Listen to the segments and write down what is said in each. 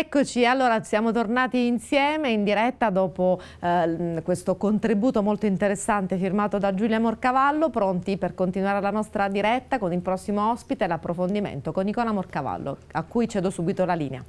Eccoci, allora siamo tornati insieme in diretta dopo eh, questo contributo molto interessante firmato da Giulia Morcavallo, pronti per continuare la nostra diretta con il prossimo ospite l'approfondimento con Nicola Morcavallo, a cui cedo subito la linea.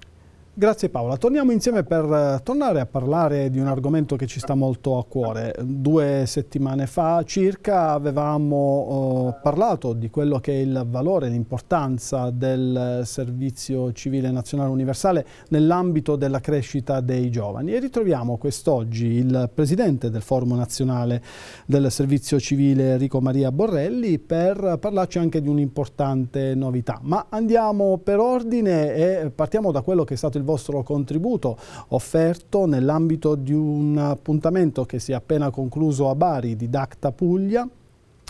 Grazie Paola, torniamo insieme per eh, tornare a parlare di un argomento che ci sta molto a cuore. Due settimane fa circa avevamo eh, parlato di quello che è il valore, l'importanza del servizio civile nazionale universale nell'ambito della crescita dei giovani e ritroviamo quest'oggi il presidente del Forum Nazionale del Servizio Civile Enrico Maria Borrelli per parlarci anche di un'importante novità. Ma andiamo per ordine e partiamo da quello che è stato il vostro contributo offerto nell'ambito di un appuntamento che si è appena concluso a Bari Didacta Puglia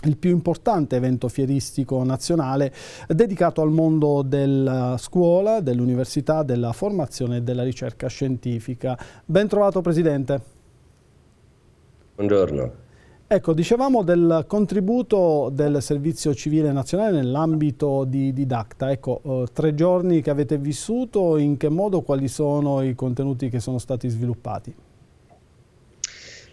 il più importante evento fieristico nazionale dedicato al mondo della eh, scuola, dell'università, della formazione e della ricerca scientifica. Ben trovato Presidente. Buongiorno. Ecco, dicevamo del contributo del Servizio Civile Nazionale nell'ambito di Didacta. Ecco, eh, tre giorni che avete vissuto, in che modo, quali sono i contenuti che sono stati sviluppati?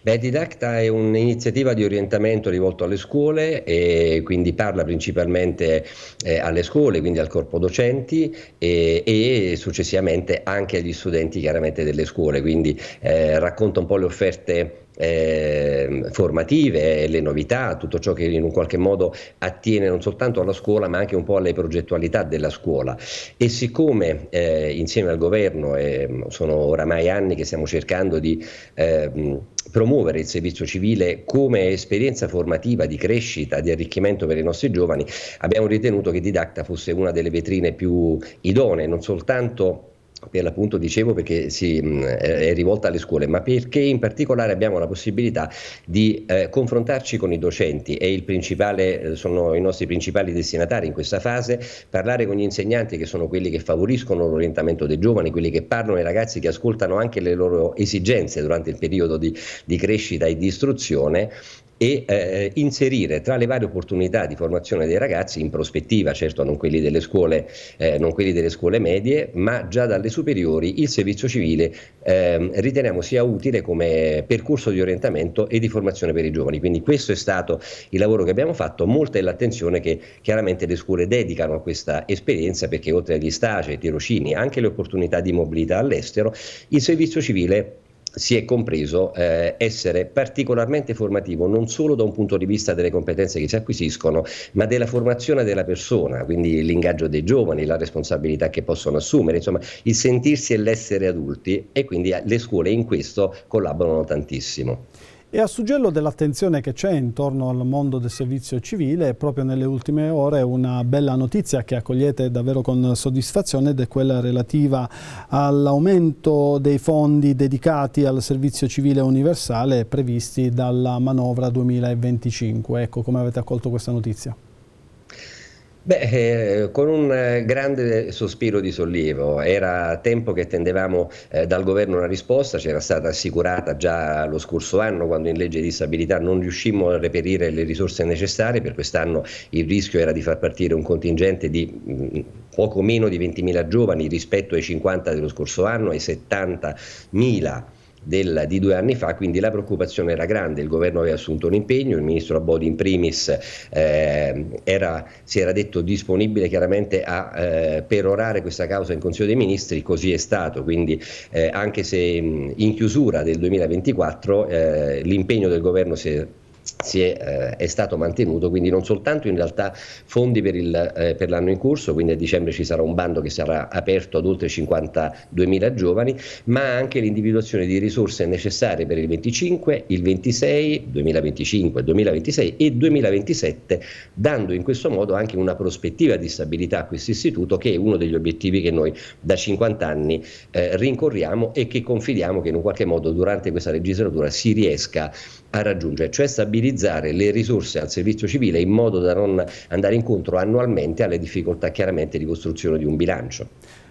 Beh, Didacta è un'iniziativa di orientamento rivolto alle scuole e quindi parla principalmente eh, alle scuole, quindi al corpo docenti e, e, successivamente anche agli studenti chiaramente delle scuole, quindi eh, racconta un po' le offerte eh, formative, le novità, tutto ciò che in un qualche modo attiene non soltanto alla scuola ma anche un po' alle progettualità della scuola. E siccome eh, insieme al governo eh, sono oramai anni che stiamo cercando di ehm, promuovere il servizio civile come esperienza formativa di crescita, di arricchimento per i nostri giovani, abbiamo ritenuto che Didacta fosse una delle vetrine più idonee, non soltanto per l'appunto dicevo perché si, mm, è rivolta alle scuole, ma perché in particolare abbiamo la possibilità di eh, confrontarci con i docenti e eh, sono i nostri principali destinatari in questa fase, parlare con gli insegnanti che sono quelli che favoriscono l'orientamento dei giovani, quelli che parlano ai ragazzi, che ascoltano anche le loro esigenze durante il periodo di, di crescita e di istruzione e eh, inserire tra le varie opportunità di formazione dei ragazzi in prospettiva, certo non quelli delle scuole, eh, non quelli delle scuole medie, ma già dalle superiori, il servizio civile eh, riteniamo sia utile come percorso di orientamento e di formazione per i giovani. Quindi questo è stato il lavoro che abbiamo fatto, molta è l'attenzione che chiaramente le scuole dedicano a questa esperienza perché oltre agli stage, ai tirocini, anche le opportunità di mobilità all'estero, il servizio civile si è compreso eh, essere particolarmente formativo non solo da un punto di vista delle competenze che si acquisiscono, ma della formazione della persona, quindi l'ingaggio dei giovani, la responsabilità che possono assumere, insomma il sentirsi e l'essere adulti e quindi le scuole in questo collaborano tantissimo. E a suggello dell'attenzione che c'è intorno al mondo del servizio civile, proprio nelle ultime ore una bella notizia che accogliete davvero con soddisfazione ed è quella relativa all'aumento dei fondi dedicati al servizio civile universale previsti dalla manovra 2025. Ecco come avete accolto questa notizia. Beh, eh, con un eh, grande sospiro di sollievo, era tempo che attendevamo eh, dal governo una risposta, c'era stata assicurata già lo scorso anno quando in legge di stabilità non riuscimmo a reperire le risorse necessarie, per quest'anno il rischio era di far partire un contingente di mh, mm, poco meno di 20.000 giovani rispetto ai 50 dello scorso anno, ai 70.000 della, di due anni fa, quindi la preoccupazione era grande, il governo aveva assunto un impegno, il ministro Abodi in primis eh, era, si era detto disponibile chiaramente a eh, perorare questa causa in Consiglio dei Ministri, così è stato, quindi eh, anche se in chiusura del 2024 eh, l'impegno del governo si è si è, eh, è, stato mantenuto, quindi non soltanto in realtà fondi per, il, eh, per, l'anno in corso, quindi a dicembre ci sarà un bando che sarà aperto ad oltre 52.000 giovani, ma anche l'individuazione di risorse necessarie per il 25, il 26, 2025, 2026 e 2027, dando in questo modo anche una prospettiva di stabilità a questo istituto che è uno degli obiettivi che noi da 50 anni eh, rincorriamo e che confidiamo che in un qualche modo durante questa legislatura si riesca a raggiungere, cioè stabilizzare le risorse al servizio civile in modo da non andare incontro annualmente alle difficoltà chiaramente di costruzione di un bilancio.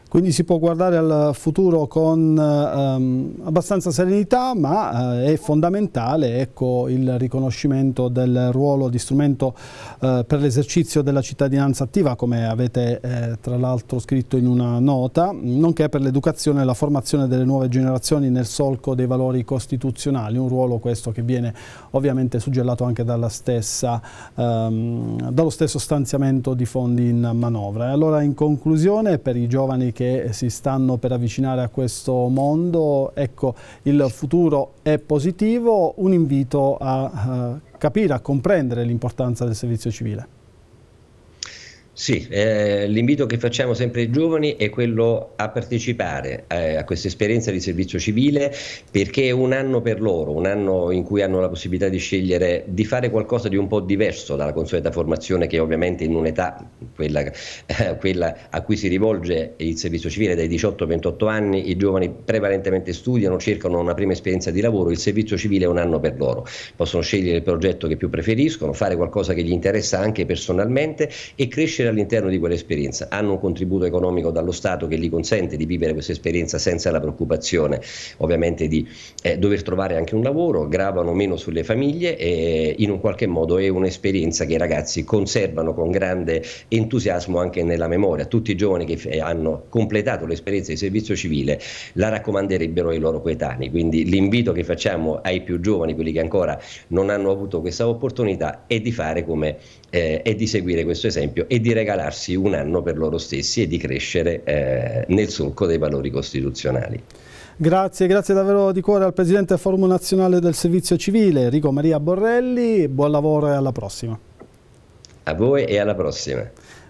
Quindi si può guardare al futuro con ehm, abbastanza serenità, ma eh, è fondamentale ecco, il riconoscimento del ruolo di strumento eh, per l'esercizio della cittadinanza attiva, come avete eh, tra l'altro scritto in una nota, nonché per l'educazione e la formazione delle nuove generazioni nel solco dei valori costituzionali, un ruolo questo che viene ovviamente suggellato anche stessa, ehm, dallo stesso stanziamento di fondi in manovra. E Allora in conclusione per i giovani che si stanno per avvicinare a questo mondo, ecco, il futuro è positivo, un invito a, capire, a comprendere l'importanza del servizio civile. Sì, eh, l'invito che facciamo sempre ai giovani è quello a partecipare eh, a questa esperienza di servizio civile perché è un anno per loro, un anno in cui hanno la possibilità di scegliere di fare qualcosa di un po' diverso dalla consueta formazione che ovviamente in un'età, quella, eh, quella a cui si rivolge il servizio civile dai 18 ai 28 anni, i giovani prevalentemente studiano, cercano una prima esperienza di lavoro, il servizio civile è un anno per loro, possono scegliere il progetto che più preferiscono, fare qualcosa che gli interessa anche personalmente e crescere crescere all'interno di quell'esperienza, hanno un contributo economico dallo Stato che gli consente di vivere questa esperienza senza la preoccupazione ovviamente di eh, dover trovare anche un lavoro, gravano meno sulle famiglie e in un qualche modo è un'esperienza che i ragazzi conservano con grande entusiasmo anche nella memoria. Tutti i giovani che eh, hanno completato l'esperienza di servizio civile la raccomanderebbero ai loro coetanei, quindi l'invito che facciamo ai più giovani, quelli che ancora non hanno avuto questa opportunità, è di fare come eh, è di seguire questo esempio e di regalarsi un anno per loro stessi e di crescere eh, nel solco dei valori costituzionali. Grazie, grazie davvero di cuore al Presidente Forum Nazionale del Servizio Civile, Enrico Maria Borrelli, buon lavoro e alla prossima. A voi e alla prossima.